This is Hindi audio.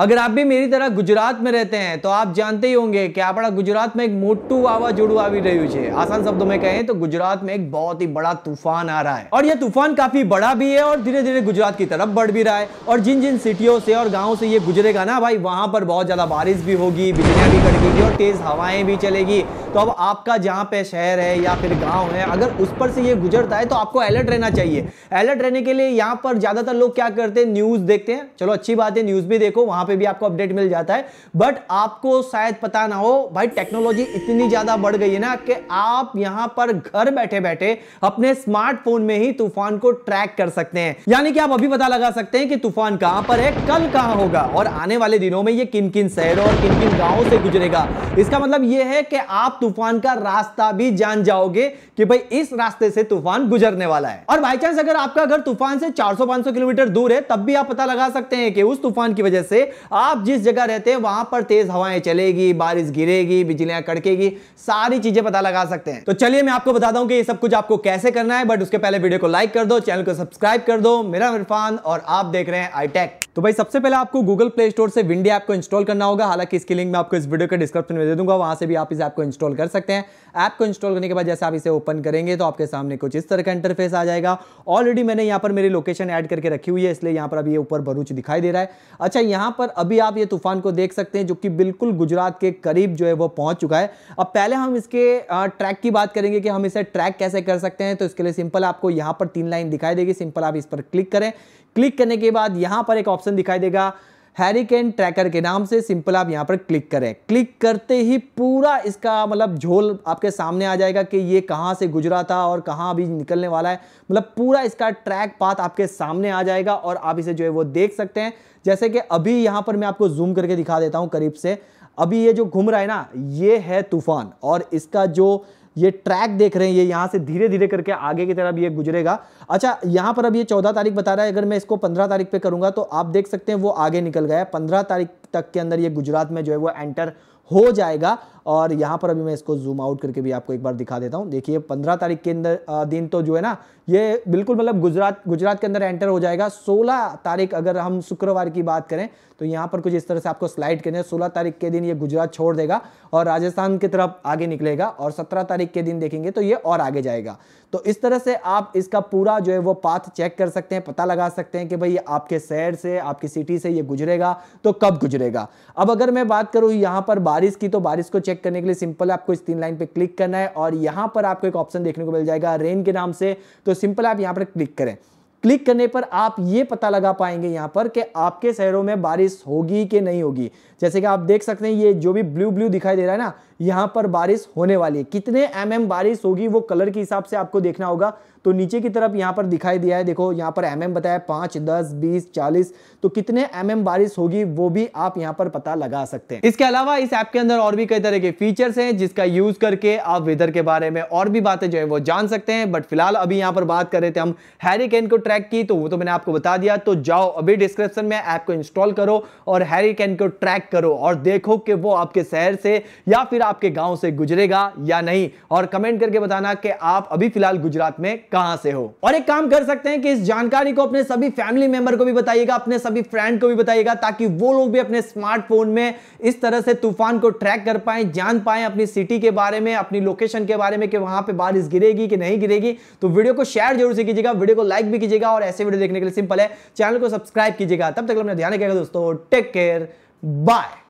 अगर आप भी मेरी तरह गुजरात में रहते हैं तो आप जानते ही होंगे कि आप गुजरात में एक मोटू વાવાઝોડું आ रही है आसान शब्दों में कहें तो गुजरात में एक बहुत ही बड़ा तूफान आ रहा है और यह तूफान काफी बड़ा भी है और धीरे धीरे गुजरात की तरफ बढ़ भी रहा है और जिन जिन सिटियों से और गाँव से ये गुजरेगा ना भाई वहां पर बहुत ज्यादा बारिश भी होगी बिजलियां भी कटकेगी और तेज हवाएं भी चलेगी तो अब आपका जहाँ पे शहर है या फिर गांव है अगर उस पर से ये गुजरता है तो आपको अलर्ट रहना चाहिए अलर्ट रहने के लिए यहाँ पर ज़्यादातर लोग क्या करते हैं न्यूज़ देखते हैं चलो अच्छी बात है न्यूज़ भी देखो वहाँ पर भी आपको अपडेट मिल जाता है बट आपको शायद पता ना हो भाई टेक्नोलॉजी इतनी ज़्यादा बढ़ गई है ना कि आप यहाँ पर घर बैठे बैठे अपने स्मार्टफोन में ही तूफान को ट्रैक कर सकते हैं यानी कि आप अभी पता लगा सकते हैं कि तूफान कहां पर है कल कहां होगा और आने वाले दिनों में ये किन किन शहरों और किन किन गांवों से गुजरेगा इसका मतलब ये है कि आप तूफान का रास्ता भी जान जाओगे कि भाई इस रास्ते से तूफान गुजरने वाला है और बाई चांस अगर आपका घर तूफान से 400-500 किलोमीटर दूर है तब भी आप पता लगा सकते हैं कि उस तूफान की वजह से आप जिस जगह रहते हैं वहां पर तेज हवाएं चलेगी बारिश गिरेगी बिजलियां कड़केगी सारी चीजें पता लगा सकते हैं तो चलिए मैं आपको बता दूं कि ये सब कुछ आपको कैसे करना है बट उसके पहले वीडियो को लाइक कर दो चैनल को सब्सक्राइब कर दो मेरा इरफान और आप देख रहे हैं आईटेक तो भाई सबसे पहले आपको गूगल प्ले स्टोर से विंडी ऐप को इंस्टॉल करना होगा हालांकि इसकी लिंक मैं आपको इस वीडियो के डिस्क्रिप्शन में दे दूंगा वहां से भी आप इस ऐप को इंस्टॉल कर सकते हैं ऐप को इंस्टॉल करने के बाद जैसे आप इसे ओपन करेंगे तो आपके सामने कुछ इस तरह का इंटरफेस आ जाएगा ऑलरेडी मैंने यहाँ पर मेरी लोकेशन ऐड करके रखी हुई है इसलिए यहाँ पर अभी ऊपर भरूच दिखाई दे रहा है अच्छा यहाँ पर अभी आप ये तूफान को देख सकते हैं जो कि बिल्कुल गुजरात के करीब जो है वो पहुंच चुका है अब पहले हम इसके ट्रैक की बात करेंगे कि हम इसे ट्रैक कैसे कर सकते हैं तो इसके लिए सिंपल आपको यहाँ पर तीन लाइन दिखाई देगी सिंपल आप इस पर क्लिक करें क्लिक करने के बाद यहाँ पर एक ऑप्शन ऑप्शन दिखाई देगा हैरिकेन ट्रैकर के नाम से सिंपल आप यहाँ पर क्लिक करें क्लिक करते ही पूरा इसका मतलब झोल आपके सामने आ जाएगा कि ये कहाँ से गुजरा था और कहाँ अभी निकलने वाला है मतलब पूरा इसका ट्रैक पाथ आपके सामने आ जाएगा और आप इसे जो है वो देख सकते हैं जैसे कि अभी यहाँ पर मैं आपको जूम करके दिखा देता हूँ करीब से अभी ये जो घूम रहा है ना ये है तूफान और इसका जो ये ट्रैक देख रहे हैं ये यहाँ से धीरे धीरे करके आगे की तरफ ये गुजरेगा अच्छा यहाँ पर अब ये चौदह तारीख बता रहा है अगर मैं इसको पंद्रह तारीख पे करूँगा तो आप देख सकते हैं वो आगे निकल गया है पंद्रह तारीख तक के अंदर ये गुजरात में जो है वो एंटर हो जाएगा और यहाँ पर अभी मैं इसको जूम आउट करके भी आपको एक बार दिखा देता हूँ देखिए पंद्रह तारीख के अंदर दिन तो जो है ना ये बिल्कुल मतलब गुजरात गुजरात के अंदर एंटर हो जाएगा सोलह तारीख अगर हम शुक्रवार की बात करें तो यहाँ पर कुछ इस तरह से आपको स्लाइड करने सोलह तारीख के दिन ये गुजरात छोड़ देगा और राजस्थान की तरफ आगे निकलेगा और सत्रह तारीख के दिन देखेंगे तो ये और आगे जाएगा तो इस तरह से आप इसका पूरा जो है वो पाथ चेक कर सकते हैं पता लगा सकते हैं कि भाई आपके शहर से आपकी सिटी से ये गुजरेगा तो कब गुजरेगा अब अगर मैं बात करूँ यहाँ पर बारिश की तो बारिश को चेक करने के लिए सिंपल आपको इस तीन लाइन पे क्लिक करना है और यहाँ पर आपको एक ऑप्शन देखने को मिल जाएगा रेन के नाम से तो सिंपल आप यहाँ पर क्लिक करें क्लिक करने पर आप ये पता लगा पाएंगे यहाँ पर कि आपके शहरों में बारिश होगी कि नहीं होगी जैसे कि आप देख सकते हैं ये जो भी ब्लू ब्लू दिखाई दे रहा है ना यहाँ पर बारिश होने वाली है कितने एम mm बारिश होगी वो कलर के हिसाब से आपको देखना होगा तो नीचे की तरफ यहाँ पर दिखाई दिया है देखो यहाँ पर एम बताया पाँच दस बीस चालीस तो कितने एम बारिश होगी वो भी आप यहाँ पर पता लगा सकते हैं इसके अलावा इस ऐप के अंदर और भी कई तरह के फीचर्स हैं जिसका यूज करके आप वेदर के बारे में और भी बातें जो है वो जान सकते हैं बट फिलहाल अभी यहाँ पर बात कर रहे थे हम हैरिकेन को ट्रैक की तो वो तो मैंने आपको बता दिया तो जाओ अभी डिस्क्रिप्शन में ऐप को इंस्टॉल करो और हैरिकेन को ट्रैक करो और देखो कि वो आपके शहर से या फिर आपके गांव से गुजरेगा या नहीं और कमेंट करके बताना कि आप अभी फिलहाल गुजरात में कहां से हो और एक काम कर सकते हैं कि इस जानकारी को अपने सभी फैमिली मेंबर को भी बताइएगा अपने सभी फ्रेंड को भी बताइएगा ताकि वो लोग भी अपने स्मार्टफोन में इस तरह से तूफान को ट्रैक कर पाए जान पाए अपनी सिटी के बारे में अपनी लोकेशन के बारे में कि वहां पर बारिश गिरेगी कि नहीं गिरेगी तो वीडियो को शेयर जरूर से कीजिएगा वीडियो को लाइक भी कीजिएगा और ऐसे वीडियो देखने के लिए सिंपल है चैनल को सब्सक्राइब कीजिएगा तब तक अपना ध्यान रखेगा दोस्तों टेक केयर बाय